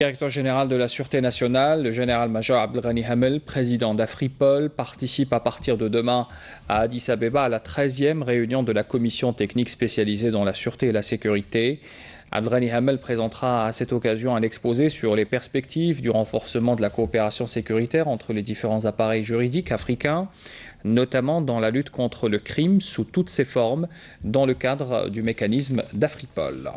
directeur général de la Sûreté nationale, le général-major Abdrani Hamel, président d'Afripol, participe à partir de demain à Addis Abeba à la 13e réunion de la commission technique spécialisée dans la sûreté et la sécurité. Abdrani Hamel présentera à cette occasion un exposé sur les perspectives du renforcement de la coopération sécuritaire entre les différents appareils juridiques africains, notamment dans la lutte contre le crime sous toutes ses formes, dans le cadre du mécanisme d'Afripol.